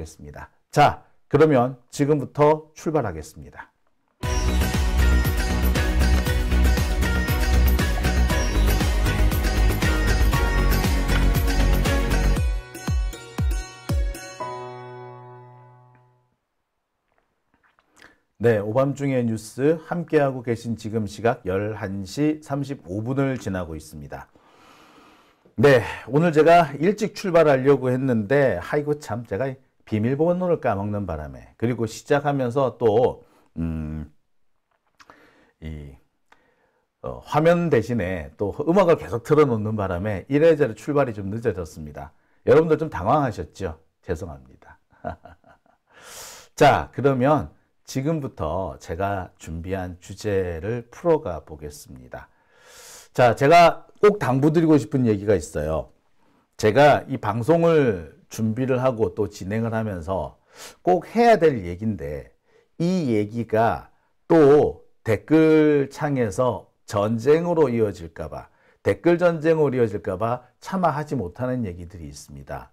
보겠습니다. 자, 그러면 지금부터 출발하겠습니다. 네, 오밤중의 뉴스 함께하고 계신 지금 시각 11시 35분을 지나고 있습니다. 네, 오늘 제가 일찍 출발하려고 했는데 아이고 참 제가 비밀번호를 까먹는 바람에 그리고 시작하면서 또 음, 이, 어, 화면 대신에 또 음악을 계속 틀어놓는 바람에 이래저래 출발이 좀 늦어졌습니다. 여러분들 좀 당황하셨죠? 죄송합니다. 자, 그러면 지금부터 제가 준비한 주제를 풀어가 보겠습니다. 자, 제가 꼭 당부드리고 싶은 얘기가 있어요. 제가 이 방송을 준비를 하고 또 진행을 하면서 꼭 해야 될 얘기인데 이 얘기가 또 댓글창에서 전쟁으로 이어질까봐 댓글 전쟁으로 이어질까봐 차마 하지 못하는 얘기들이 있습니다.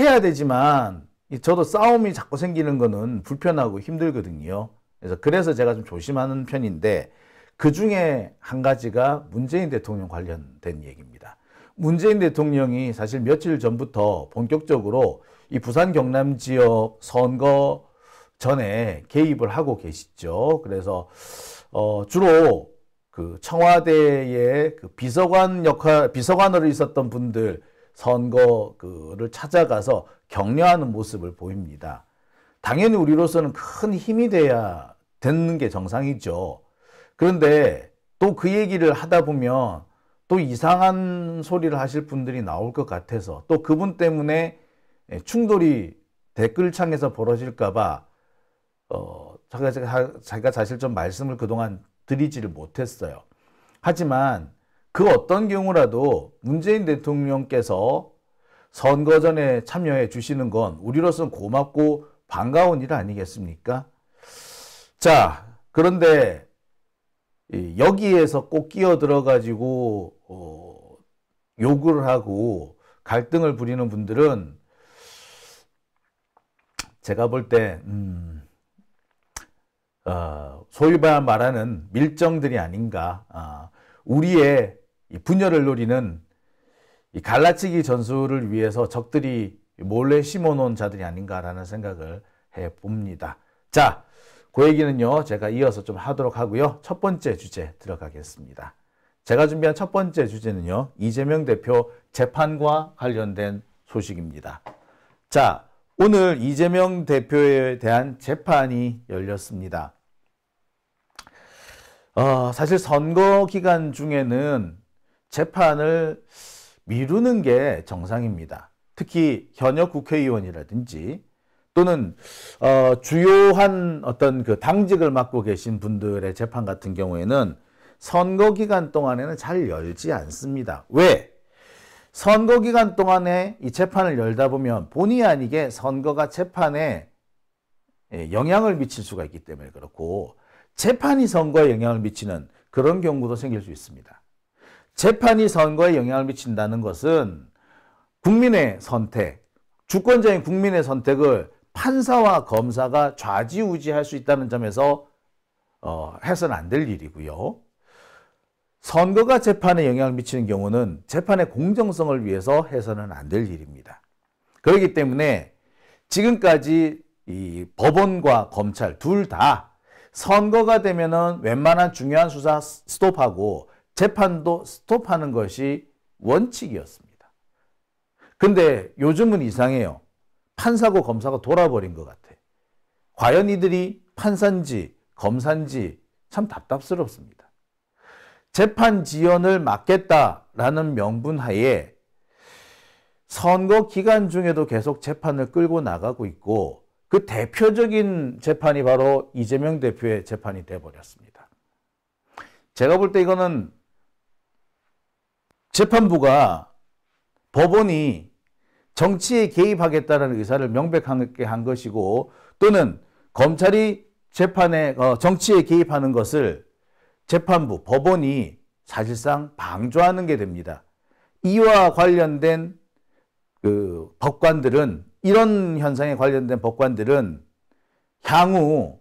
해야 되지만 저도 싸움이 자꾸 생기는 거는 불편하고 힘들거든요. 그래서 그래서 제가 좀 조심하는 편인데 그 중에 한 가지가 문재인 대통령 관련된 얘기입니다. 문재인 대통령이 사실 며칠 전부터 본격적으로 이 부산 경남 지역 선거 전에 개입을 하고 계시죠. 그래서 어 주로 그 청와대의 그 비서관 역할 비서관으로 있었던 분들 선거 를 찾아가서 격려하는 모습을 보입니다. 당연히 우리로서는 큰 힘이 돼야 되는 게 정상이죠. 그런데 또 그 얘기를 하다 보면 또 이상한 소리를 하실 분들이 나올 것 같아서 또 그분 때문에 예, 충돌이 댓글창에서 벌어질까봐 어, 자기가, 자가 사실 좀 말씀을 그동안 드리지를 못했어요. 하지만 그 어떤 경우라도 문재인 대통령께서 선거전에 참여해 주시는 건 우리로서는 고맙고 반가운 일 아니겠습니까? 자, 그런데 예, 여기에서 꼭 끼어 들어가지고 어, 욕을 하고 갈등을 부리는 분들은 제가 볼때 음, 어, 소위 말하는 밀정들이 아닌가 어, 우리의 분열을 노리는 갈라치기 전술을 위해서 적들이 몰래 심어놓은 자들이 아닌가라는 생각을 해봅니다. 자, 그 얘기는요, 제가 이어서 좀 하도록 하고요. 첫 번째 주제 들어가겠습니다. 제가 준비한 첫 번째 주제는요, 이재명 대표 재판과 관련된 소식입니다. 자, 오늘 이재명 대표에 대한 재판이 열렸습니다. 어, 사실 선거 기간 중에는 재판을 미루는 게 정상입니다. 특히 현역 국회의원이라든지 또는 어, 주요한 어떤 그 당직을 맡고 계신 분들의 재판 같은 경우에는 선거 기간 동안에는 잘 열지 않습니다. 왜? 선거 기간 동안에 이 재판을 열다 보면 본의 아니게 선거가 재판에 예, 영향을 미칠 수가 있기 때문에 그렇고 재판이 선거에 영향을 미치는 그런 경우도 생길 수 있습니다. 재판이 선거에 영향을 미친다는 것은 국민의 선택, 주권자인 국민의 선택을 판사와 검사가 좌지우지할 수 있다는 점에서 어, 해서는 안 될 일이고요. 선거가 재판에 영향을 미치는 경우는 재판의 공정성을 위해서 해서는 안 될 일입니다. 그렇기 때문에 지금까지 이 법원과 검찰 둘 다 선거가 되면은 웬만한 중요한 수사 스톱하고 재판도 스톱하는 것이 원칙이었습니다. 근데 요즘은 이상해요. 판사고 검사가 돌아버린 것 같아. 과연 이들이 판사인지 검사인지 참 답답스럽습니다. 재판 지연을 막겠다라는 명분 하에 선거 기간 중에도 계속 재판을 끌고 나가고 있고 그 대표적인 재판이 바로 이재명 대표의 재판이 돼버렸습니다. 제가 볼 때 이거는 재판부가 법원이 정치에 개입하겠다는 의사를 명백하게 한 것이고 또는 검찰이 재판에 어, 정치에 개입하는 것을 재판부 법원이 사실상 방조하는 게 됩니다. 이와 관련된 그 법관들은 이런 현상에 관련된 법관들은 향후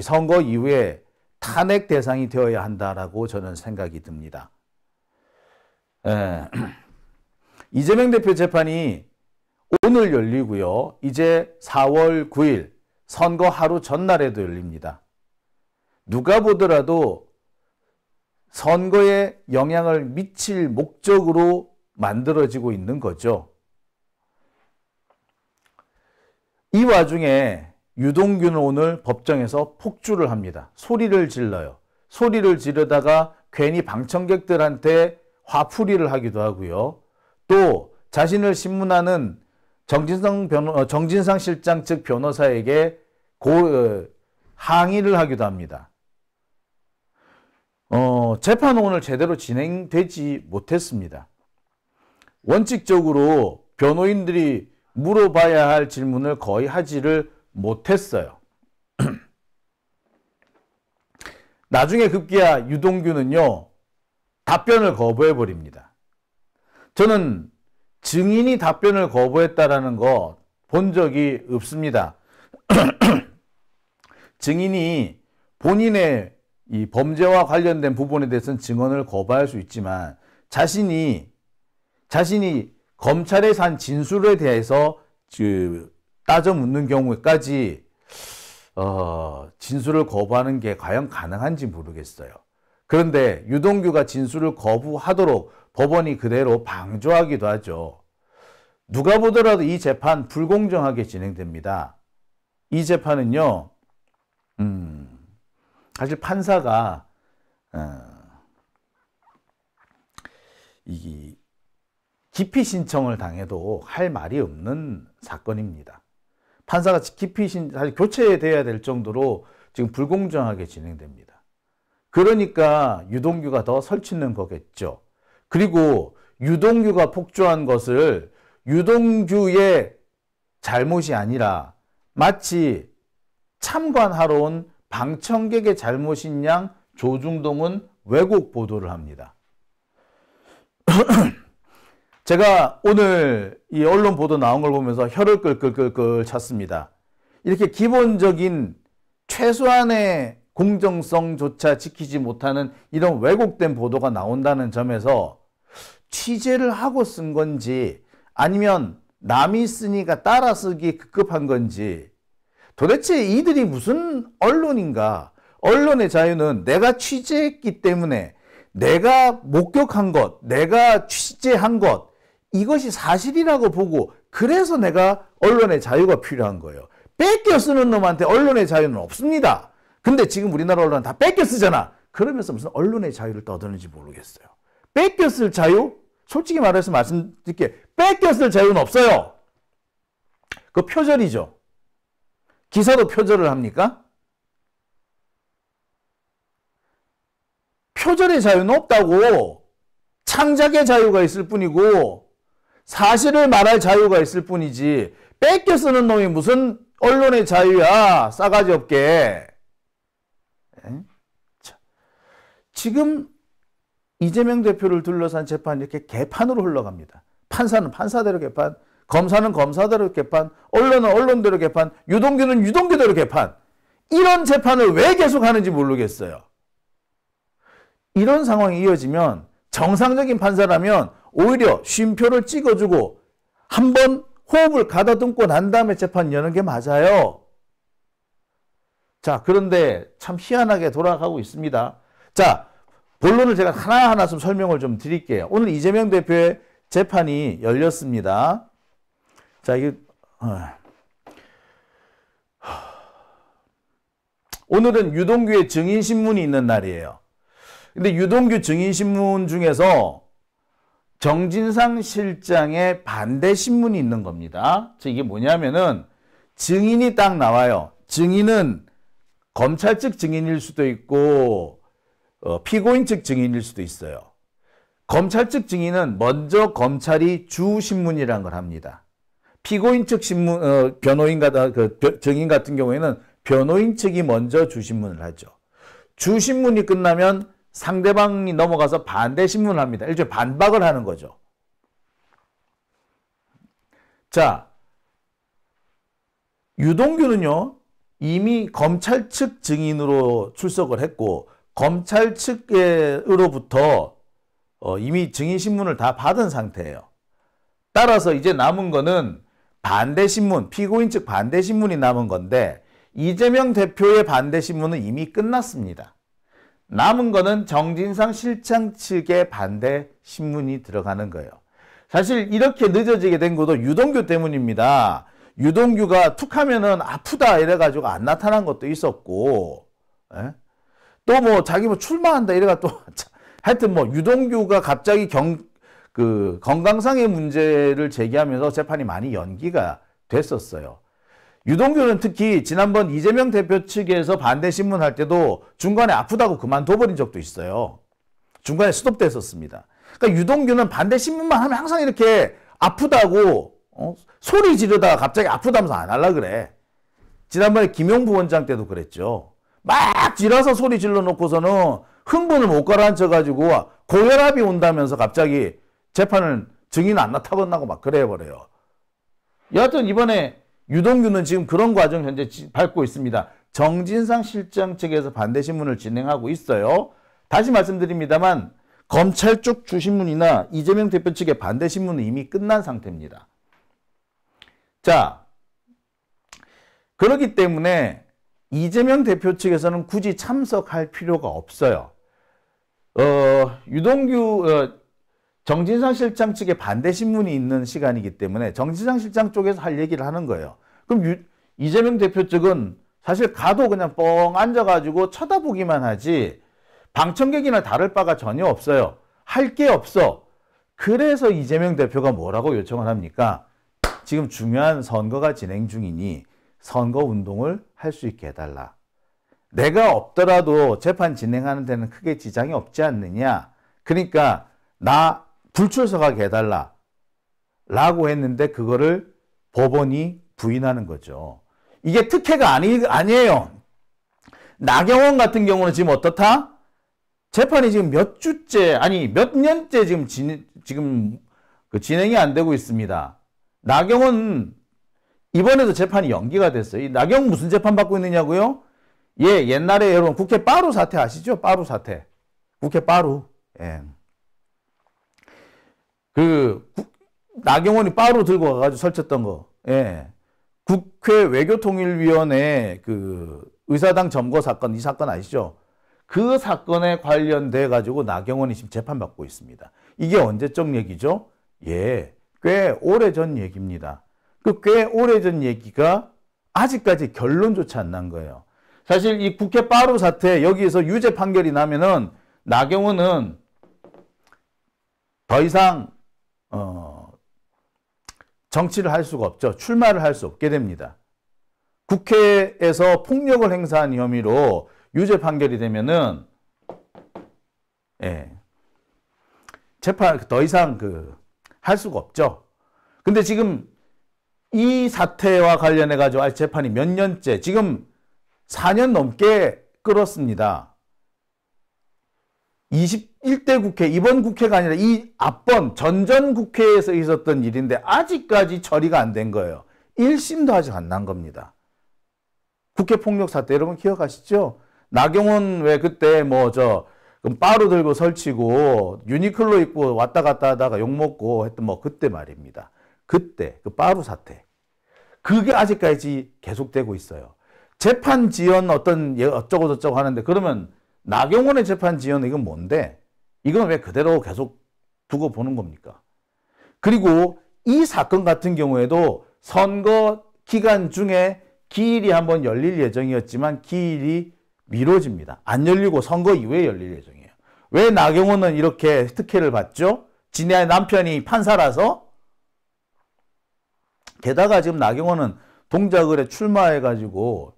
선거 이후에 탄핵 대상이 되어야 한다라고 저는 생각이 듭니다. 에, 이재명 대표 재판이 오늘 열리고요. 이제 4월 9일 선거 하루 전날에도 열립니다. 누가 보더라도 선거에 영향을 미칠 목적으로 만들어지고 있는 거죠. 이 와중에 유동균은 오늘 법정에서 폭주를 합니다. 소리를 질러요. 소리를 지르다가 괜히 방청객들한테 화풀이를 하기도 하고요. 또 자신을 신문하는 정진상 변호, 어, 정진상 실장 측 변호사에게 고, 어, 항의를 하기도 합니다. 어, 재판 오늘 제대로 진행되지 못했습니다. 원칙적으로 변호인들이 물어봐야 할 질문을 거의 하지를 못했어요. 나중에 급기야 유동규는요, 답변을 거부해버립니다. 저는 증인이 답변을 거부했다라는 거 본 적이 없습니다. 증인이 본인의 이 범죄와 관련된 부분에 대해서는 증언을 거부할 수 있지만 자신이 자신이 검찰에 산 진술에 대해서 그 따져 묻는 경우까지 어, 진술을 거부하는 게 과연 가능한지 모르겠어요. 그런데 유동규가 진술을 거부하도록 법원이 그대로 방조하기도 하죠. 누가 보더라도 이 재판 불공정하게 진행됩니다. 이 재판은요, 음, 사실 판사가, 어, 이, 기피 신청을 당해도 할 말이 없는 사건입니다. 판사가 기피 신, 사실 교체돼야 될 정도로 지금 불공정하게 진행됩니다. 그러니까 유동규가 더 설치는 거겠죠. 그리고 유동규가 폭주한 것을 유동규의 잘못이 아니라 마치 참관하러 온 방청객의 잘못인 양 조중동은 왜곡 보도를 합니다. 제가 오늘 이 언론 보도 나온 걸 보면서 혀를 끌끌끌끌 찼습니다. 이렇게 기본적인 최소한의 공정성조차 지키지 못하는 이런 왜곡된 보도가 나온다는 점에서 취재를 하고 쓴 건지 아니면 남이 쓰니까 따라 쓰기 급급한 건지 도대체 이들이 무슨 언론인가 언론의 자유는 내가 취재했기 때문에 내가 목격한 것, 내가 취재한 것 이것이 사실이라고 보고 그래서 내가 언론의 자유가 필요한 거예요. 뺏겨 쓰는 놈한테 언론의 자유는 없습니다. 근데 지금 우리나라 언론 은다 뺏겨 쓰잖아. 그러면서 무슨 언론의 자유를 떠드는지 모르겠어요. 뺏겨 쓸 자유? 솔직히 말해서 말씀드릴게. 뺏겨 쓸 자유는 없어요. 그 표절이죠. 기사로 표절을 합니까? 표절의 자유는 없다고. 창작의 자유가 있을 뿐이고 사실을 말할 자유가 있을 뿐이지 뺏겨 쓰는 놈이 무슨 언론의 자유야. 싸가지 없게. 지금 이재명 대표를 둘러싼 재판이 이렇게 개판으로 흘러갑니다. 판사는 판사대로 개판, 검사는 검사대로 개판, 언론은 언론대로 개판, 유동규는 유동규대로 개판. 이런 재판을 왜 계속 하는지 모르겠어요. 이런 상황이 이어지면 정상적인 판사라면 오히려 쉼표를 찍어주고 한번 호흡을 가다듬고 난 다음에 재판 여는 게 맞아요. 자, 그런데 참 희한하게 돌아가고 있습니다. 자, 본론을 제가 하나하나 좀 설명을 좀 드릴게요. 오늘 이재명 대표의 재판이 열렸습니다. 자, 이게 어. 오늘은 유동규의 증인신문이 있는 날이에요. 근데 유동규 증인신문 중에서 정진상 실장의 반대 신문이 있는 겁니다. 즉 이게 뭐냐면은 증인이 딱 나와요. 증인은 검찰 측 증인일 수도 있고 어, 피고인 측 증인일 수도 있어요. 검찰 측 증인은 먼저 검찰이 주 신문이라는 걸 합니다. 피고인 측 신문 어, 변호인그 아, 증인 같은 경우에는 변호인 측이 먼저 주 신문을 하죠. 주 신문이 끝나면 상대방이 넘어가서 반대 신문을 합니다. 일종의 반박을 하는 거죠. 자, 유동규는요, 이미 검찰 측 증인으로 출석을 했고, 검찰 측으로부터 어, 이미 증인신문을 다 받은 상태예요. 따라서 이제 남은 거는 반대신문, 피고인 측 반대신문이 남은 건데 이재명 대표의 반대신문은 이미 끝났습니다. 남은 거는 정진상 실장 측의 반대신문이 들어가는 거예요. 사실 이렇게 늦어지게 된 것도 유동규 때문입니다. 유동규가 툭 하면은 아프다 이래가지고 안 나타난 것도 있었고, 에? 예? 또뭐 자기 뭐 출마한다 이래가 또 하여튼 뭐 유동규가 갑자기 경, 그 건강상의 문제를 제기하면서 재판이 많이 연기가 됐었어요. 유동규는 특히 지난번 이재명 대표 측에서 반대 신문할 때도 중간에 아프다고 그만둬버린 적도 있어요. 중간에 수톱됐었습니다 그러니까 유동규는 반대 신문만 하면 항상 이렇게 아프다고 어? 소리 지르다가 갑자기 아프다면서 안 할라 그래. 지난번에 김용 부원장 때도 그랬죠. 막 지라서 소리 질러 놓고서는 흥분을 못 가라앉혀 가지고 고혈압이 온다면서 갑자기 재판을 증인 안나타났나고막 그래 버려요. 여하튼 이번에 유동규는 지금 그런 과정 현재 밟고 있습니다. 정진상 실장 측에서 반대 신문을 진행하고 있어요. 다시 말씀드립니다만 검찰 쪽 주신문이나 이재명 대표 측의 반대 신문은 이미 끝난 상태입니다. 자, 그렇기 때문에 이재명 대표 측에서는 굳이 참석할 필요가 없어요. 어, 유동규 어, 정진상 실장 측에 반대 신문이 있는 시간이기 때문에 정진상 실장 쪽에서 할 얘기를 하는 거예요. 그럼 유, 이재명 대표 측은 사실 가도 그냥 뻥 앉아가지고 쳐다보기만 하지 방청객이나 다를 바가 전혀 없어요. 할 게 없어. 그래서 이재명 대표가 뭐라고 요청을 합니까? 지금 중요한 선거가 진행 중이니 선거운동을 할수 있게 해달라. 내가 없더라도 재판 진행하는 데는 크게 지장이 없지 않느냐. 그러니까 나 불출석하게 해달라. 라고 했는데 그거를 법원이 부인하는 거죠. 이게 특혜가 아니, 아니에요. 나경원 같은 경우는 지금 어떻다? 재판이 지금 몇 주째, 아니, 몇 년째 지금 진, 지금 그 진행이 안 되고 있습니다. 나경원 이번에도 재판이 연기가 됐어요. 이 나경 무슨 재판 받고 있느냐고요? 예, 옛날에 여러분 국회 빠루 사태 아시죠? 빠루 사태. 국회 빠루. 예. 그 국, 나경원이 빠루 들고 와가지고 설쳤던 거. 예. 국회 외교통일위원회 그 의사당 점거 사건 이 사건 아시죠? 그 사건에 관련돼 가지고 나경원이 지금 재판 받고 있습니다. 이게 언제적 얘기죠? 예, 꽤 오래 전 얘기입니다. 그꽤 오래전 얘기가 아직까지 결론조차 안 난 거예요. 사실 이 국회 빠루 사태 여기에서 유죄 판결이 나면은 나경원은 더 이상 어 정치를 할 수가 없죠. 출마를 할 수 없게 됩니다. 국회에서 폭력을 행사한 혐의로 유죄 판결이 되면은 예. 재판 더 이상 그 할 수가 없죠. 근데 지금 이 사태와 관련해 가지고 재판이 몇 년째 지금 4년 넘게 끌었습니다. 21대 국회 이번 국회가 아니라 이 앞번 전전 국회에서 있었던 일인데 아직까지 처리가 안 된 거예요. 1심도 아직 안 난 겁니다. 국회 폭력 사태 여러분 기억하시죠? 나경원 왜 그때 뭐저빠로 들고 설치고 유니클로 입고 왔다 갔다 하다가 욕먹고 했던 뭐 그때 말입니다. 그때 그 빠루 사태 그게 아직까지 계속되고 있어요. 재판 지연 어떤 예, 어쩌고 저쩌고 하는데 그러면 나경원의 재판 지연 이건 뭔데? 이건 왜 그대로 계속 두고 보는 겁니까? 그리고 이 사건 같은 경우에도 선거 기간 중에 기일이 한번 열릴 예정이었지만 기일이 미뤄집니다. 안 열리고 선거 이후에 열릴 예정이에요. 왜 나경원은 이렇게 특혜를 받죠? 지네 남편이 판사라서 게다가 지금 나경원은 동작을에 출마해가지고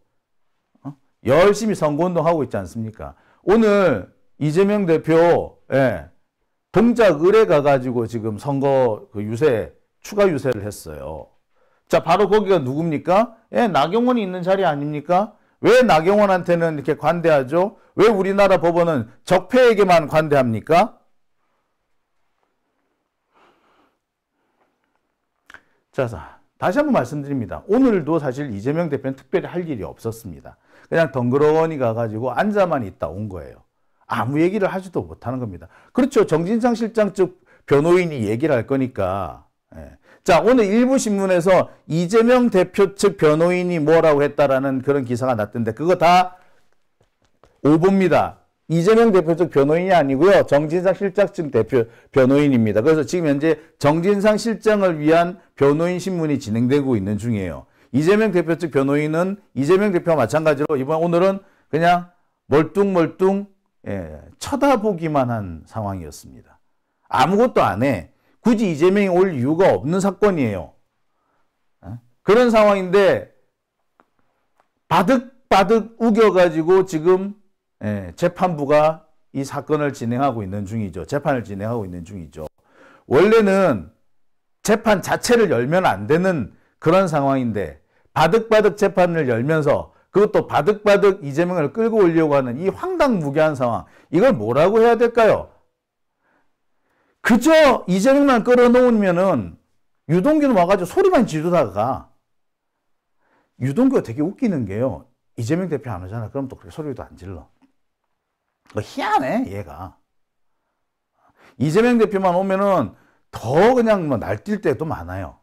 어? 열심히 선거운동하고 있지 않습니까? 오늘 이재명 대표 예, 동작을에 가가지고 지금 선거 그 유세 추가 유세를 했어요. 자 바로 거기가 누굽니까? 예, 나경원이 있는 자리 아닙니까? 왜 나경원한테는 이렇게 관대하죠? 왜 우리나라 법원은 적폐에게만 관대합니까? 자, 자 다시 한 번 말씀드립니다. 오늘도 사실 이재명 대표는 특별히 할 일이 없었습니다. 그냥 덩그러니 가가지고 앉아만 있다 온 거예요. 아무 얘기를 하지도 못하는 겁니다. 그렇죠. 정진상 실장 측 변호인이 얘기를 할 거니까. 예. 자, 오늘 일부 신문에서 이재명 대표 측 변호인이 뭐라고 했다라는 그런 기사가 났던데 그거 다 오보입니다. 이재명 대표적 변호인이 아니고요. 정진상 실장측 대표 변호인입니다. 그래서 지금 현재 정진상 실장을 위한 변호인 신문이 진행되고 있는 중이에요. 이재명 대표 적 변호인은 이재명 대표와 마찬가지로 이번 오늘은 그냥 멀뚱멀뚱 예, 쳐다보기만 한 상황이었습니다. 아무것도 안 해. 굳이 이재명이 올 이유가 없는 사건이에요. 예? 그런 상황인데 바득바득 우겨가지고 지금 예, 재판부가 이 사건을 진행하고 있는 중이죠. 재판을 진행하고 있는 중이죠. 원래는 재판 자체를 열면 안 되는 그런 상황인데 바득바득 재판을 열면서 그것도 바득바득 이재명을 끌고 올려고 하는 이 황당무계한 상황 이걸 뭐라고 해야 될까요? 그저 이재명만 끌어놓으면은 유동규는 와가지고 소리만 지르다가 유동규가 되게 웃기는 게요. 이재명 대표 안 오잖아. 그럼 또 그렇게 소리도 안 질러. 뭐 희한해 얘가 이재명 대표만 오면은 더 그냥 뭐 날뛸 때도 많아요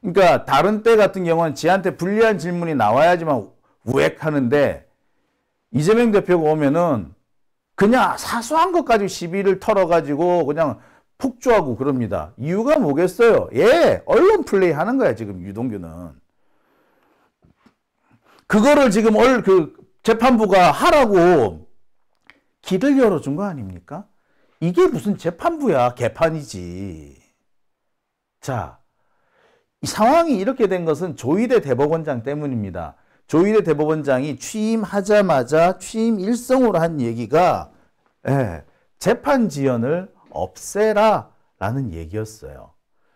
그러니까 다른 때 같은 경우는 지한테 불리한 질문이 나와야지만 우액하는데 이재명 대표가 오면은 그냥 사소한 것까지 시비를 털어가지고 그냥 폭주하고 그럽니다. 이유가 뭐겠어요? 예, 언론 플레이 하는 거야, 지금 유동규는. 그거를 지금 얼, 그, 재판부가 하라고 길을 열어준 거 아닙니까? 이게 무슨 재판부야. 개판이지. 자, 이 상황이 이렇게 된 것은 조희대 대법원장 때문입니다. 조희대 대법원장이 취임하자마자 취임 일성으로 한 얘기가 예, 재판 지연을 없애라 라는 얘기였어요.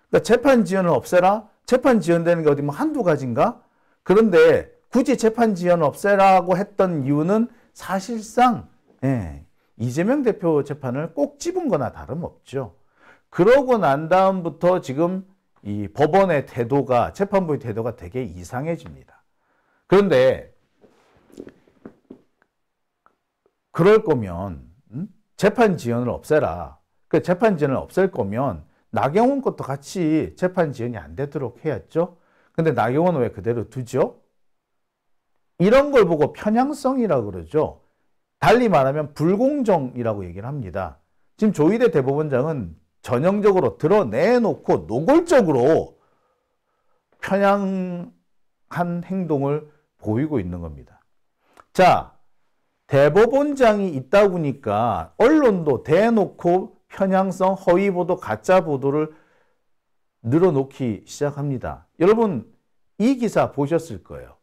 그러니까 재판 지연을 없애라? 재판 지연되는 게 어디 뭐 한두 가지인가? 그런데 굳이 재판 지연 없애라고 했던 이유는 사실상 예, 이재명 대표 재판을 꼭 집은 거나 다름없죠. 그러고 난 다음부터 지금 이 법원의 태도가 재판부의 태도가 되게 이상해집니다. 그런데 그럴 거면 음? 재판 지연을 없애라. 그 재판 지연을 없앨 거면 나경원 것도 같이 재판 지연이 안 되도록 해야죠. 근데 나경원 왜 그대로 두죠? 이런 걸 보고 편향성이라고 그러죠. 달리 말하면 불공정이라고 얘기를 합니다. 지금 조희대 대법원장은 전형적으로 드러내놓고 노골적으로 편향한 행동을 보이고 있는 겁니다. 자, 대법원장이 있다 보니까 언론도 대놓고 편향성, 허위보도, 가짜보도를 늘어놓기 시작합니다. 여러분, 이 기사 보셨을 거예요.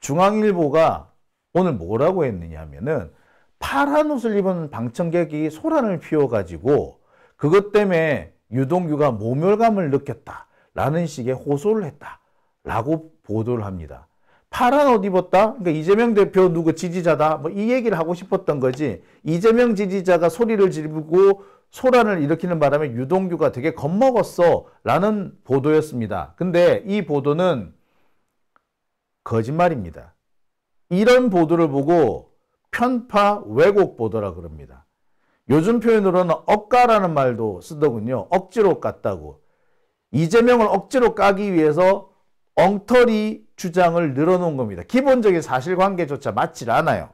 중앙일보가 오늘 뭐라고 했느냐 하면은 파란 옷을 입은 방청객이 소란을 피워가지고 그것 때문에 유동규가 모멸감을 느꼈다라는 식의 호소를 했다라고 보도를 합니다. 파란 옷 입었다? 그러니까 이재명 대표 누구 지지자다? 뭐 이 얘기를 하고 싶었던 거지. 이재명 지지자가 소리를 지르고 소란을 일으키는 바람에 유동규가 되게 겁먹었어 라는 보도였습니다. 근데 이 보도는 거짓말입니다. 이런 보도를 보고 편파 왜곡 보도라 그럽니다. 요즘 표현으로는 억까라는 말도 쓰더군요. 억지로 깠다고. 이재명을 억지로 까기 위해서 엉터리 주장을 늘어놓은 겁니다. 기본적인 사실관계조차 맞질 않아요.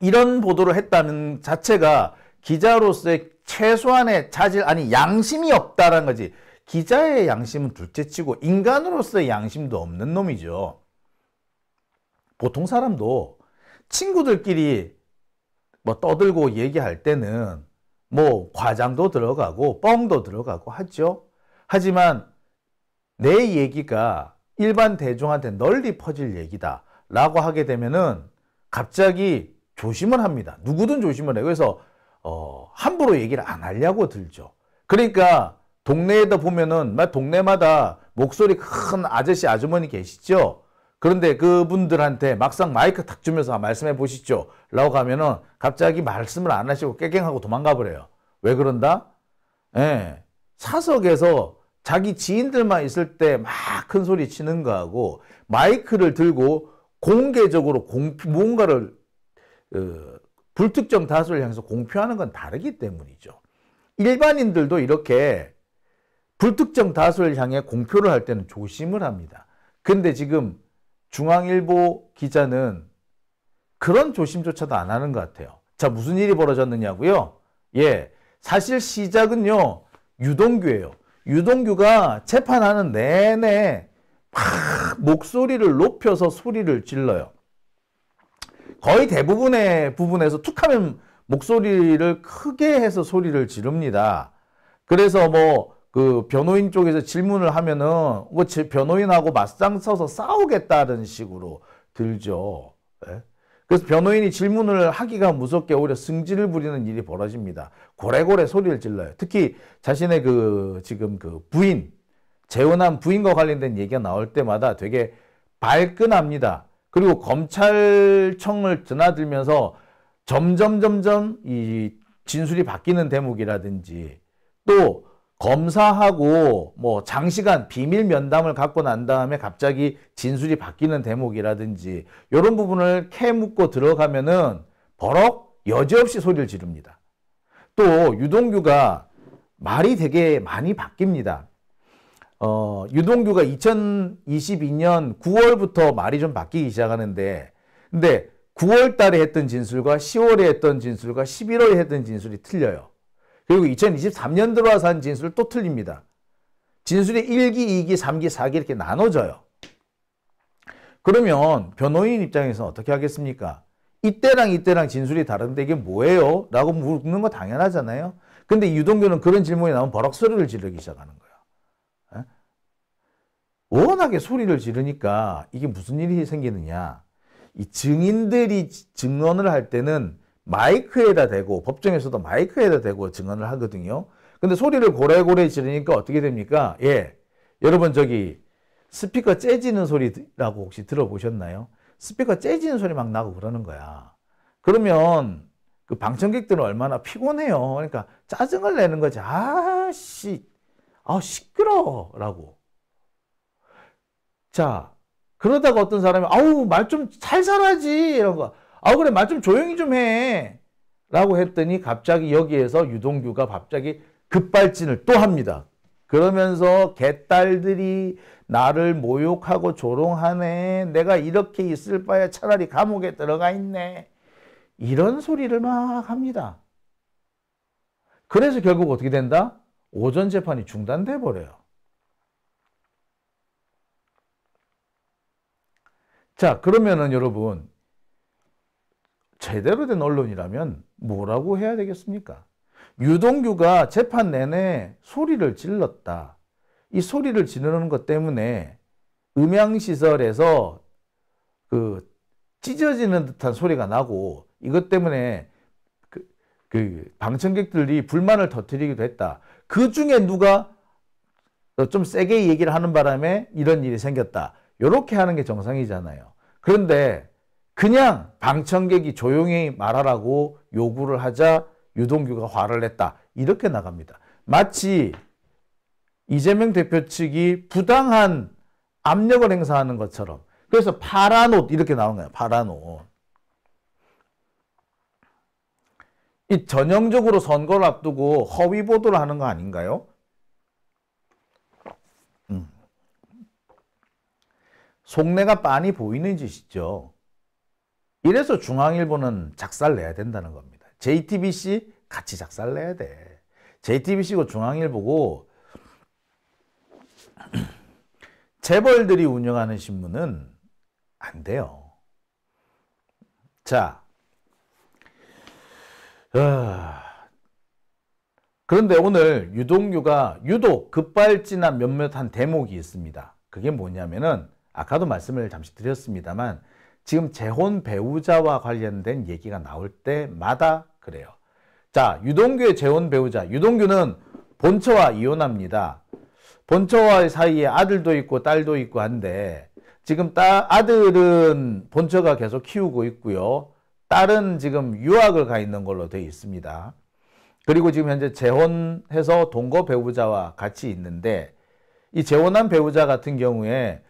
이런 보도를 했다는 자체가 기자로서의 최소한의 자질 아니 양심이 없다는 거지. 기자의 양심은 둘째치고 인간으로서의 양심도 없는 놈이죠. 보통 사람도 친구들끼리 뭐 떠들고 얘기할 때는 뭐 과장도 들어가고 뻥도 들어가고 하죠. 하지만 내 얘기가 일반 대중한테 널리 퍼질 얘기다 라고 하게 되면은 갑자기 조심을 합니다. 누구든 조심을 해요. 그래서 어, 함부로 얘기를 안 하려고 들죠. 그러니까 동네에다 보면은 막 동네마다 목소리 큰 아저씨 아주머니 계시죠? 그런데 그분들한테 막상 마이크 탁 주면서 아, 말씀해 보시죠. 라고 하면은 갑자기 말씀을 안 하시고 깨갱하고 도망가 버려요. 왜 그런다? 예. 사석에서 자기 지인들만 있을 때 막 큰 소리 치는 거하고 마이크를 들고 공개적으로 공, 뭔가를 어, 불특정 다수를 향해서 공표하는 건 다르기 때문이죠. 일반인들도 이렇게 불특정 다수를 향해 공표를 할 때는 조심을 합니다. 근데 지금 중앙일보 기자는 그런 조심조차도 안 하는 것 같아요. 자, 무슨 일이 벌어졌느냐고요? 예. 사실 시작은요, 유동규예요. 유동규가 재판하는 내내 막 목소리를 높여서 소리를 질러요. 거의 대부분의 부분에서 툭 하면 목소리를 크게 해서 소리를 지릅니다. 그래서 뭐그 변호인 쪽에서 질문을 하면은 뭐 변호인하고 맞짱 서서 싸우겠다는 식으로 들죠. 예? 그래서 변호인이 질문을 하기가 무섭게 오히려 승질을 부리는 일이 벌어집니다. 고래고래 소리를 질러요. 특히 자신의 그 지금 그 부인, 재혼한 부인과 관련된 얘기가 나올 때마다 되게 발끈합니다. 그리고 검찰청을 드나들면서 점점 점점 이 진술이 바뀌는 대목이라든지 또 검사하고 뭐 장시간 비밀 면담을 갖고 난 다음에 갑자기 진술이 바뀌는 대목이라든지 이런 부분을 캐묻고 들어가면은 버럭 여지없이 소리를 지릅니다. 또 유동규가 말이 되게 많이 바뀝니다. 어, 유동규가 2022년 9월부터 말이 좀 바뀌기 시작하는데 근데 9월 달에 했던 진술과 10월에 했던 진술과 11월에 했던 진술이 틀려요. 그리고 2023년 들어와서 한 진술은 또 틀립니다. 진술이 1기, 2기, 3기, 4기 이렇게 나눠져요. 그러면 변호인 입장에서 어떻게 하겠습니까? 이때랑 이때랑 진술이 다른데 이게 뭐예요? 라고 묻는 거 당연하잖아요. 근데 유동규는 그런 질문이 나오면 버럭 소리를 지르기 시작하는 거예요. 예? 워낙에 소리를 지르니까 이게 무슨 일이 생기느냐. 이 증인들이 증언을 할 때는 마이크에다 대고 법정에서도 마이크에다 대고 증언을 하거든요. 근데 소리를 고래고래 지르니까 어떻게 됩니까? 예. 여러분 저기 스피커 째지는 소리라고 혹시 들어보셨나요? 스피커 째지는 소리 막 나고 그러는 거야. 그러면 그 방청객들은 얼마나 피곤해요. 그러니까 짜증을 내는 거지. 아씨, 아 시끄러라고. 자 그러다가 어떤 사람이 아우 말 좀 잘 살아지 이런 거. 아 그래 말 좀 조용히 좀 해. 라고 했더니 갑자기 여기에서 유동규가 갑자기 급발진을 또 합니다. 그러면서 개딸들이 나를 모욕하고 조롱하네. 내가 이렇게 있을 바에 차라리 감옥에 들어가 있네. 이런 소리를 막 합니다. 그래서 결국 어떻게 된다? 오전 재판이 중단돼 버려요. 자, 그러면은 여러분 제대로 된 언론이라면 뭐라고 해야 되겠습니까? 유동규가 재판 내내 소리를 질렀다. 이 소리를 지르는 것 때문에 음향시설에서 그 찢어지는 듯한 소리가 나고 이것 때문에 그, 그 방청객들이 불만을 터뜨리기도 했다. 그 중에 누가 좀 세게 얘기를 하는 바람에 이런 일이 생겼다. 이렇게 하는 게 정상이잖아요. 그런데 그냥 방청객이 조용히 말하라고 요구를 하자 유동규가 화를 냈다. 이렇게 나갑니다. 마치 이재명 대표 측이 부당한 압력을 행사하는 것처럼 그래서 파란 옷 이렇게 나온 거예요. 파란 옷. 이 전형적으로 선거를 앞두고 허위 보도를 하는 거 아닌가요? 음. 속내가 빤히 보이는 짓이죠. 이래서 중앙일보는 작살 내야 된다는 겁니다. JTBC 같이 작살 내야 돼. JTBC고 중앙일보고 재벌들이 운영하는 신문은 안 돼요. 자, 어... 그런데 오늘 유동규가 유독 급발진한 몇몇 한 대목이 있습니다. 그게 뭐냐면은 아까도 말씀을 잠시 드렸습니다만 지금 재혼 배우자와 관련된 얘기가 나올 때마다 그래요. 자, 유동규의 재혼 배우자. 유동규는 본처와 이혼합니다. 본처와의 사이에 아들도 있고 딸도 있고 한데 지금 딸 아들은 본처가 계속 키우고 있고요. 딸은 지금 유학을 가 있는 걸로 되어 있습니다. 그리고 지금 현재 재혼해서 동거 배우자와 같이 있는데 이 재혼한 배우자 같은 경우에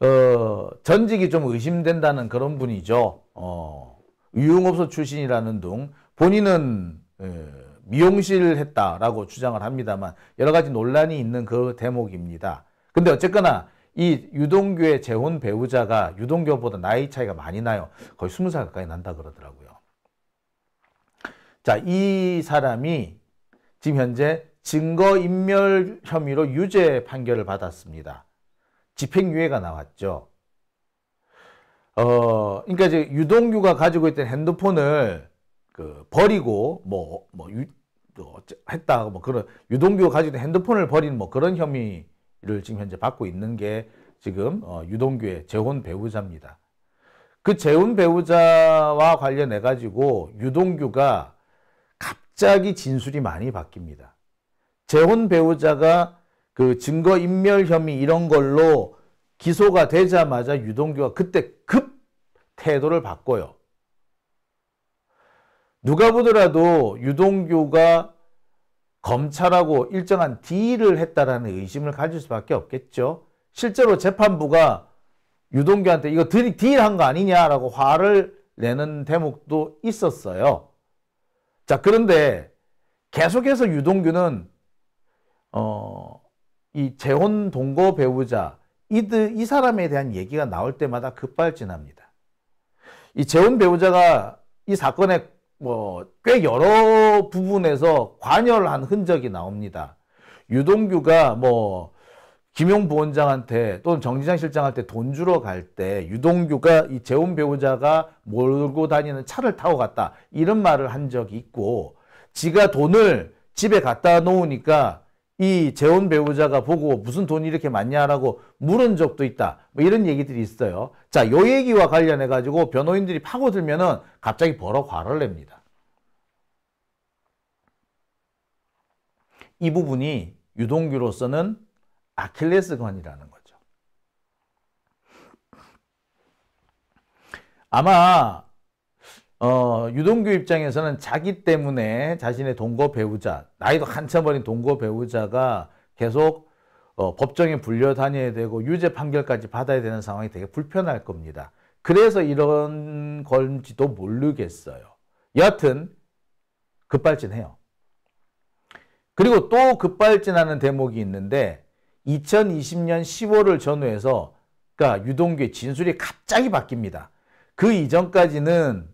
어, 전직이 좀 의심된다는 그런 분이죠. 어, 유흥업소 출신이라는 둥 본인은 에, 예, 미용실 했다라고 주장을 합니다만 여러 가지 논란이 있는 그 대목입니다. 근데 어쨌거나 이 유동규의 재혼 배우자가 유동규보다 나이 차이가 많이 나요. 거의 20살 가까이 난다 그러더라고요. 자, 이 사람이 지금 현재 증거인멸 혐의로 유죄 판결을 받았습니다. 집행유예가 나왔죠. 어, 그러니까 이제 유동규가 가지고 있던 핸드폰을 그 버리고 뭐뭐 뭐, 뭐 했다 뭐 그런 유동규가 가지고 있던 핸드폰을 버린 뭐 그런 혐의를 지금 현재 받고 있는 게 지금 어, 유동규의 재혼 배우자입니다. 그 재혼 배우자와 관련해 가지고 유동규가 갑자기 진술이 많이 바뀝니다. 재혼 배우자가 그 증거 인멸 혐의 이런 걸로 기소가 되자마자 유동규가 그때 급 태도를 바꿔요. 누가 보더라도 유동규가 검찰하고 일정한 딜을 했다라는 의심을 가질 수밖에 없겠죠. 실제로 재판부가 유동규한테 이거 딜한 거 아니냐라고 화를 내는 대목도 있었어요. 자, 그런데 계속해서 유동규는 어, 이 재혼 동거 배우자 이들 이 사람에 대한 얘기가 나올 때마다 급발진합니다. 이 재혼 배우자가 이 사건에 뭐 꽤 여러 부분에서 관여한 를 흔적이 나옵니다. 유동규가 뭐 김용 부원장한테 또는 정진장 실장한테 돈 주러 갈 때 유동규가 이 재혼 배우자가 몰고 다니는 차를 타고 갔다 이런 말을 한 적이 있고 지가 돈을 집에 갖다 놓으니까 이 재혼 배우자가 보고 무슨 돈이 이렇게 많냐라고 물은 적도 있다. 뭐 이런 얘기들이 있어요. 자, 요 얘기와 관련해 가지고 변호인들이 파고들면은 갑자기 버럭 화를 냅니다. 이 부분이 유동규로서는 아킬레스건이라는 거죠. 아마 어, 유동규 입장에서는 자기 때문에 자신의 동거 배우자, 나이도 한참 어린 동거 배우자가 계속 어, 법정에 불려 다녀야 되고 유죄 판결까지 받아야 되는 상황이 되게 불편할 겁니다. 그래서 이런 건지도 모르겠어요. 여하튼 급발진해요. 그리고 또 급발진하는 대목이 있는데 2020년 10월을 전후해서 그러니까 유동규의 진술이 갑자기 바뀝니다. 그 이전까지는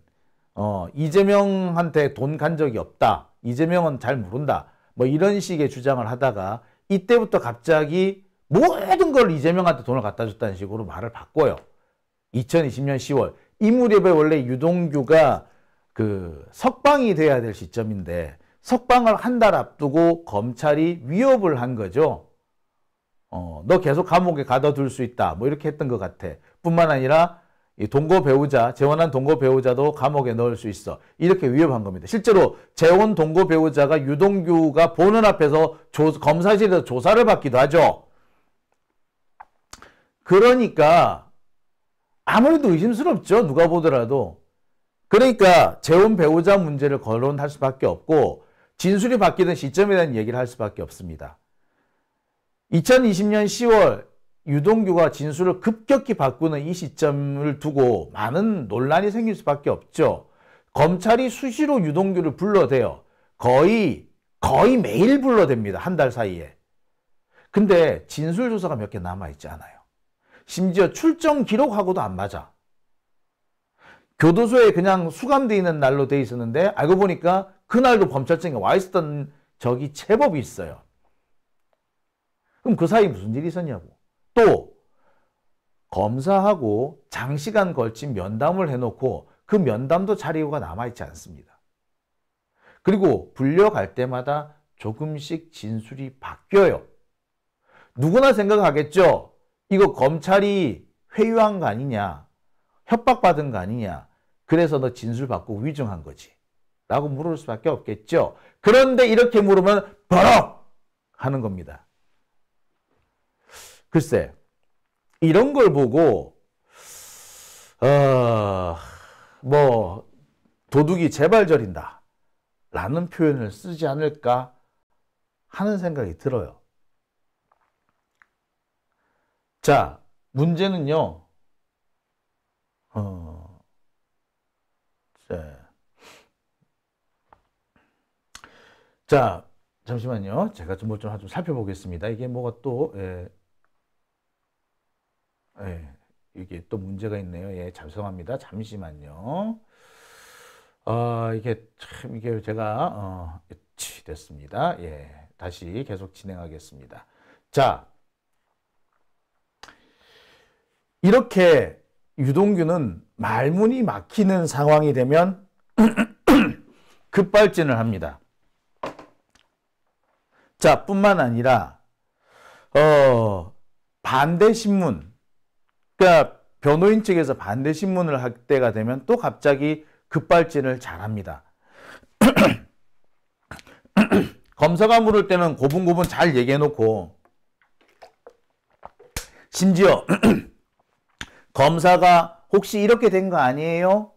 어, 이재명한테 돈 간 적이 없다. 이재명은 잘 모른다. 뭐 이런 식의 주장을 하다가 이때부터 갑자기 모든 걸 이재명한테 돈을 갖다 줬다는 식으로 말을 바꿔요. 2020년 10월 이 무렵에 원래 유동규가 그 석방이 돼야 될 시점인데 석방을 한 달 앞두고 검찰이 위협을 한 거죠. 어, 너 계속 감옥에 가둬둘 수 있다. 뭐 이렇게 했던 것 같아. 뿐만 아니라 동거 배우자, 재혼한 동거 배우자도 감옥에 넣을 수 있어. 이렇게 위협한 겁니다. 실제로 재혼 동거 배우자가 유동규가 보는 앞에서 조, 검사실에서 조사를 받기도 하죠. 그러니까 아무래도 의심스럽죠. 누가 보더라도. 그러니까 재혼 배우자 문제를 거론할 수밖에 없고 진술이 바뀌는 시점에 대한 얘기를 할 수밖에 없습니다. 2020년 10월 유동규가 진술을 급격히 바꾸는 이 시점을 두고 많은 논란이 생길 수밖에 없죠. 검찰이 수시로 유동규를 불러대요. 거의 거의 매일 불러댑니다. 한 달 사이에. 근데 진술 조사가 몇 개 남아 있지 않아요. 심지어 출정 기록하고도 안 맞아. 교도소에 그냥 수감돼 있는 날로 돼 있었는데 알고 보니까 그날도 검찰청에와 있었던 적이 제법 있어요. 그럼 그 사이 무슨 일이 있었냐고. 또 검사하고 장시간 걸친 면담을 해놓고 그 면담도 자료가 남아있지 않습니다. 그리고 불려갈 때마다 조금씩 진술이 바뀌어요. 누구나 생각하겠죠. 이거 검찰이 회유한 거 아니냐, 협박받은 거 아니냐, 그래서 너 진술 받고 위증한 거지. 라고 물을 수밖에 없겠죠. 그런데 이렇게 물으면 버럭! 하는 겁니다. 글쎄 이런 걸 보고 어, 뭐 도둑이 제발 절인다 라는 표현을 쓰지 않을까 하는 생각이 들어요. 자 문제는요. 어, 자, 잠시만요. 제가 좀 뭘좀 뭐 좀 살펴보겠습니다. 이게 뭐가 또 예, 예, 이게 또 문제가 있네요. 예, 죄송합니다. 잠시만요. 아, 이게 참, 이게 제가, 어, 됐습니다. 예, 다시 계속 진행하겠습니다. 자, 이렇게 유동규는 말문이 막히는 상황이 되면 급발진을 합니다. 자, 뿐만 아니라, 어, 반대 신문, 그러니까 변호인 측에서 반대 신문을 할 때가 되면 또 갑자기 급발진을 잘합니다. 검사가 물을 때는 고분고분 잘 얘기해놓고 심지어 검사가 혹시 이렇게 된 거 아니에요?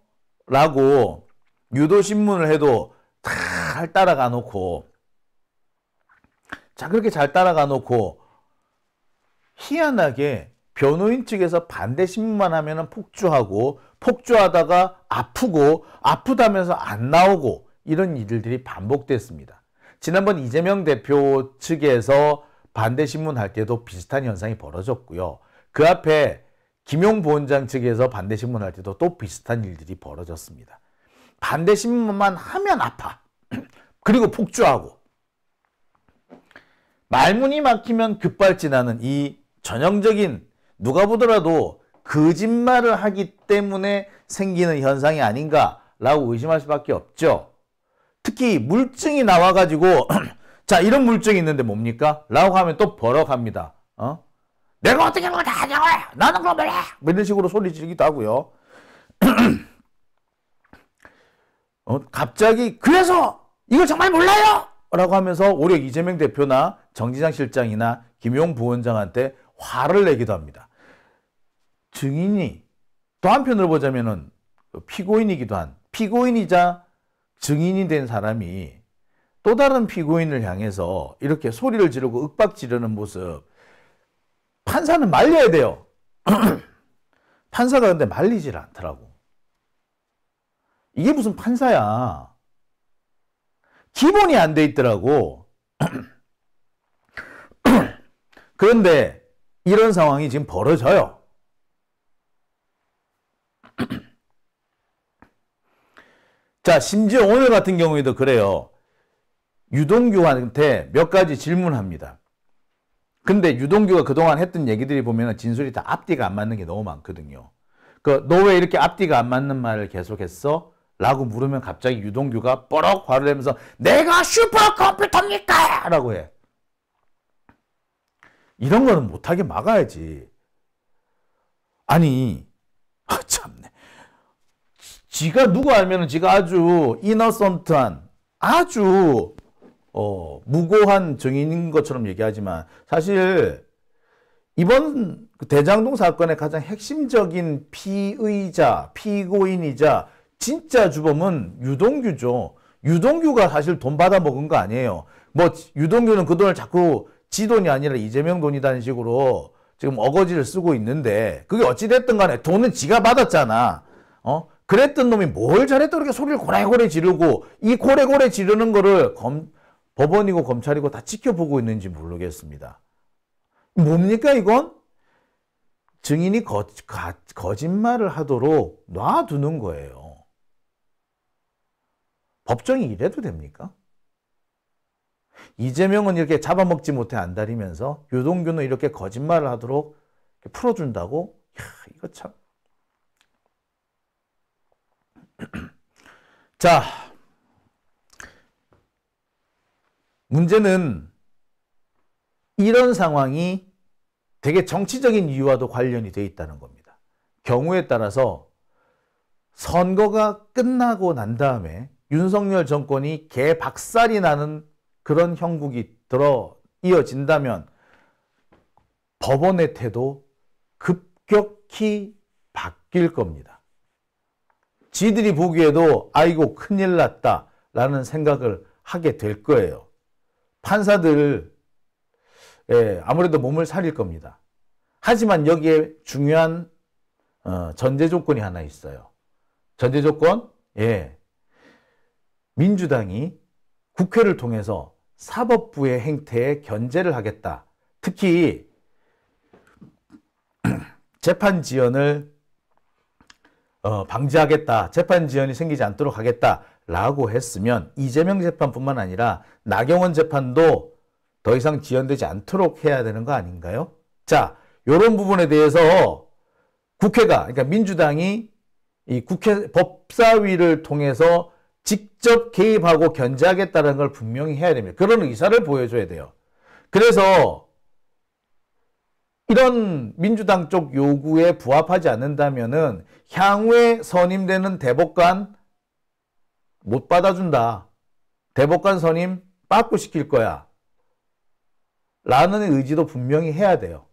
라고 유도신문을 해도 잘 따라가 놓고 자 그렇게 잘 따라가 놓고 희한하게 변호인 측에서 반대 신문만 하면 폭주하고 폭주하다가 아프고 아프다면서 안 나오고 이런 일들이 반복됐습니다. 지난번 이재명 대표 측에서 반대 신문할 때도 비슷한 현상이 벌어졌고요. 그 앞에 김용 부원장 측에서 반대 신문할 때도 또 비슷한 일들이 벌어졌습니다. 반대 신문만 하면 아파. 그리고 폭주하고 말문이 막히면 급발진하는 이 전형적인 누가 보더라도 거짓말을 하기 때문에 생기는 현상이 아닌가라고 의심할 수밖에 없죠. 특히 물증이 나와가지고 자 이런 물증이 있는데 뭡니까? 라고 하면 또 버럭합니다. 어? 내가 어떻게 하는 거다 하냐고 나는 그럼 몰뭐 이런 식으로 소리 지르기도 하고요. 어? 갑자기 그래서 이걸 정말 몰라요? 라고 하면서 오히려 이재명 대표나 정진상 실장이나 김용 부원장한테 화를 내기도 합니다. 증인이 또 한편으로 보자면은 피고인이기도 한 피고인이자 증인이 된 사람이 또 다른 피고인을 향해서 이렇게 소리를 지르고 윽박 지르는 모습 판사는 말려야 돼요. 판사가 근데 말리질 않더라고. 이게 무슨 판사야. 기본이 안 돼 있더라고. 그런데 이런 상황이 지금 벌어져요. 자, 심지어 오늘 같은 경우에도 그래요. 유동규한테 몇 가지 질문합니다. 근데 유동규가 그동안 했던 얘기들이 보면 진술이 다 앞뒤가 안 맞는 게 너무 많거든요. 그, 너 왜 이렇게 앞뒤가 안 맞는 말을 계속했어? 라고 물으면 갑자기 유동규가 뻐럭 화를 내면서 내가 슈퍼컴퓨터입니까? 라고 해. 이런 거는 못하게 막아야지. 아니, 아, 참. 지가 누구 알면은 지가 아주 이너선트한 아주 어, 무고한 정인인 것처럼 얘기하지만 사실 이번 그 대장동 사건의 가장 핵심적인 피의자, 피고인이자 진짜 주범은 유동규죠. 유동규가 사실 돈 받아 먹은 거 아니에요. 뭐 유동규는 그 돈을 자꾸 지 돈이 아니라 이재명 돈이다는 식으로 지금 어거지를 쓰고 있는데 그게 어찌됐든 간에 돈은 지가 받았잖아. 어? 그랬던 놈이 뭘 잘했다 그렇게 소리를 고래고래 지르고 이 고래고래 지르는 거를 검, 법원이고 검찰이고 다 지켜보고 있는지 모르겠습니다. 뭡니까 이건? 증인이 거, 가, 거짓말을 하도록 놔두는 거예요. 법정이 이래도 됩니까? 이재명은 이렇게 잡아먹지 못해 안달이면서 유동규는 이렇게 거짓말을 하도록 풀어준다고? 야, 이거 참 자, 문제는 이런 상황이 되게 정치적인 이유와도 관련이 되어 있다는 겁니다. 경우에 따라서 선거가 끝나고 난 다음에 윤석열 정권이 개박살이 나는 그런 형국이 들어 이어진다면 법원의 태도 급격히 바뀔 겁니다. 지들이 보기에도 아이고 큰일 났다 라는 생각을 하게 될 거예요. 판사들 예, 아무래도 몸을 사릴 겁니다. 하지만 여기에 중요한 어, 전제 조건이 하나 있어요. 전제 조건? 예. 민주당이 국회를 통해서 사법부의 행태에 견제를 하겠다. 특히 재판 지연을 어, 방지하겠다, 재판 지연이 생기지 않도록 하겠다라고 했으면 이재명 재판뿐만 아니라 나경원 재판도 더 이상 지연되지 않도록 해야 되는 거 아닌가요? 자, 요런 부분에 대해서 국회가, 그러니까 민주당이 이 국회 법사위를 통해서 직접 개입하고 견제하겠다는 걸 분명히 해야 됩니다. 그런 의사를 보여줘야 돼요. 그래서 이런 민주당 쪽 요구에 부합하지 않는다면은 향후에 선임되는 대법관 못 받아준다. 대법관 선임 빠꾸시킬 거야. 라는 의지도 분명히 해야 돼요.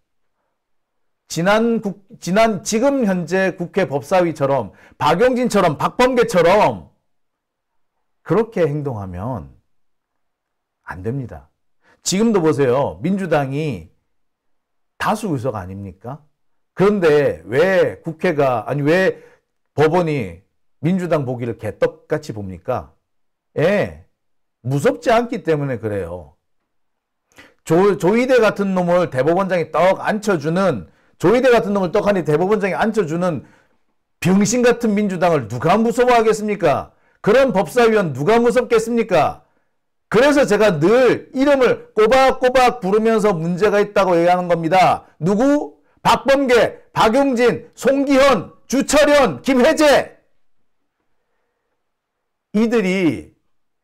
지난 국, 지난 지금 현재 국회 법사위처럼 박용진처럼 박범계처럼 그렇게 행동하면 안 됩니다. 지금도 보세요. 민주당이 다수 의석 아닙니까? 그런데 왜 국회가 아니 왜 법원이 민주당 보기를 개떡같이 봅니까? 예, 무섭지 않기 때문에 그래요. 조, 조희대 같은 놈을 대법원장이 떡 앉혀주는 조이대 같은 놈을 떡하니 대법원장이 앉혀주는 병신 같은 민주당을 누가 무서워하겠습니까? 그런 법사위원 누가 무섭겠습니까? 그래서 제가 늘 이름을 꼬박꼬박 부르면서 문제가 있다고 얘기하는 겁니다. 누구? 박범계, 박용진, 송기현, 주철현, 김혜재. 이들이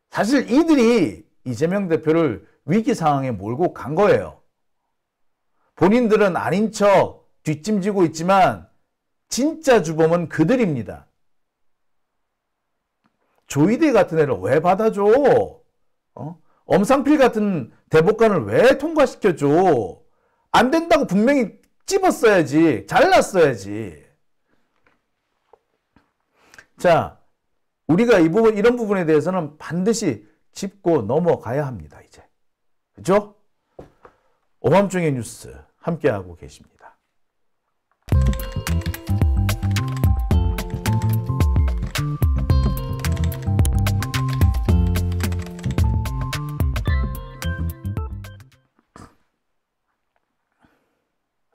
사실 이들이 이재명 대표를 위기 상황에 몰고 간 거예요. 본인들은 아닌 척 뒷짐지고 있지만 진짜 주범은 그들입니다. 조이대 같은 애를 왜 받아줘? 어? 엄상필 같은 대법관을 왜 통과시켜줘? 안 된다고 분명히 찝었어야지. 잘랐어야지. 자, 우리가 이 부분, 이런 부분에 대해서는 반드시 짚고 넘어가야 합니다, 이제. 그죠? 오밤중의 뉴스 함께하고 계십니다.